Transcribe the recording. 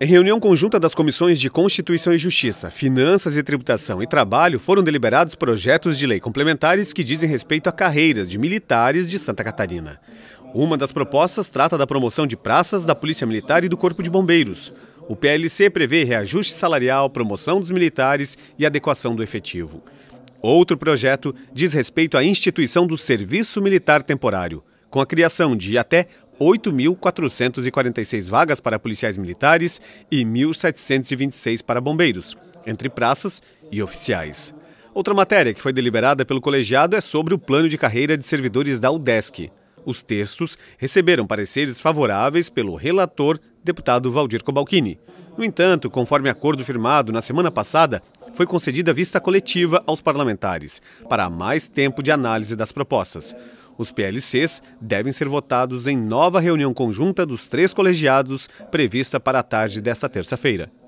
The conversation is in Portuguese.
Em reunião conjunta das comissões de Constituição e Justiça, Finanças e Tributação e Trabalho, foram deliberados projetos de lei complementares que dizem respeito a carreiras de militares de Santa Catarina. Uma das propostas trata da promoção de praças da Polícia Militar e do Corpo de Bombeiros. O PLC prevê reajuste salarial, promoção dos militares e adequação do efetivo. Outro projeto diz respeito à instituição do Serviço Militar Temporário, com a criação de até 8.446 vagas para policiais militares e 1.726 para bombeiros, entre praças e oficiais. Outra matéria que foi deliberada pelo colegiado é sobre o plano de carreira de servidores da UDESC. Os textos receberam pareceres favoráveis pelo relator, deputado Valdir Cobalcini. No entanto, conforme acordo firmado na semana passada, foi concedida vista coletiva aos parlamentares, para mais tempo de análise das propostas. Os PLCs devem ser votados em nova reunião conjunta dos três colegiados, prevista para a tarde desta terça-feira.